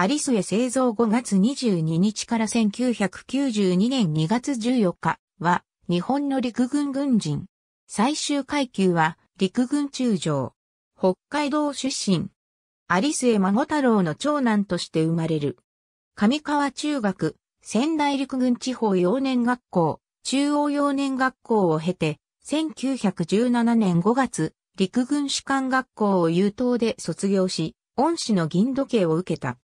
アリスエ製造5月22日から1992年2月14日は日本の陸軍軍人。最終階級は陸軍中将。北海道出身。アリスエ孫太郎の長男として生まれる。上川中学、仙台陸軍地方幼年学校、中央幼年学校を経て、1917年5月、陸軍士官学校を優等で卒業し、恩師の銀時計を受けた。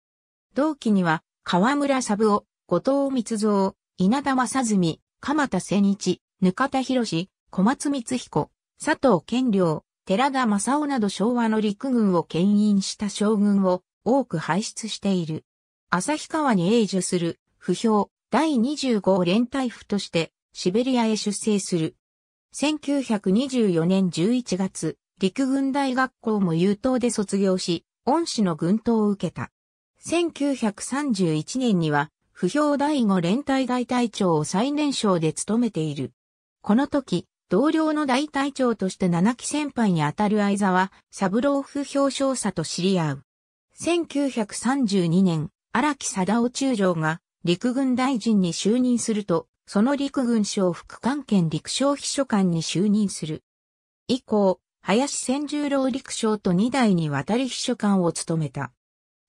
同期には、河村サブオ、後藤光蔵、稲田正澄、鎌田千一、たひろし、小松光彦、佐藤健良、寺田正夫など昭和の陸軍を牽引した将軍を多く輩出している。旭川に永住する、不評、第25連隊府として、シベリアへ出征する。1924年11月、陸軍大学校も優等で卒業し、恩師の軍刀を受けた。1931年には、不評第五連隊大隊長を最年少で務めている。この時、同僚の大隊長として七期先輩にあたる相沢、サブローフ表彰者と知り合う。1932年、荒木貞夫中将が陸軍大臣に就任すると、その陸軍省副官兼陸省秘書官に就任する。以降、林千十郎陸将と二代にわたり秘書官を務めた。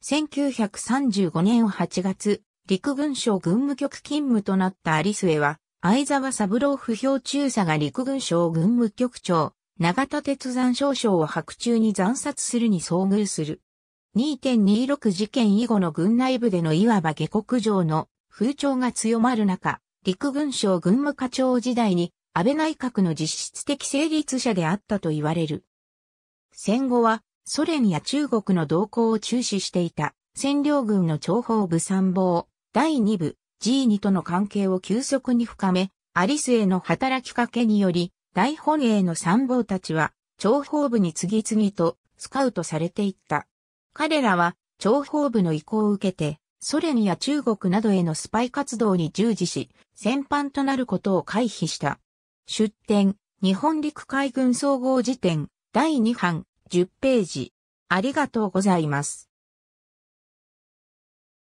1935年8月、陸軍省軍務局勤務となった有末は、相沢三郎不評中佐が陸軍省軍務局長、長田鉄山少将を白昼に惨殺するに遭遇する。2.26事件以後の軍内部でのいわば下国上の風潮が強まる中、陸軍省軍務課長時代に安倍内閣の実質的成立者であったと言われる。戦後はソ連や中国の動向を注視していた占領軍の諜報部参謀、第2部 G2 との関係を急速に深め、アリスへの働きかけにより、大本営の参謀たちは、諜報部に次々とスカウトされていった。彼らは、諜報部の意向を受けて、ソ連や中国などへのスパイ活動に従事し、戦犯となることを回避した。出典、日本陸海軍総合辞典、第2版、10ページ。ありがとうございます。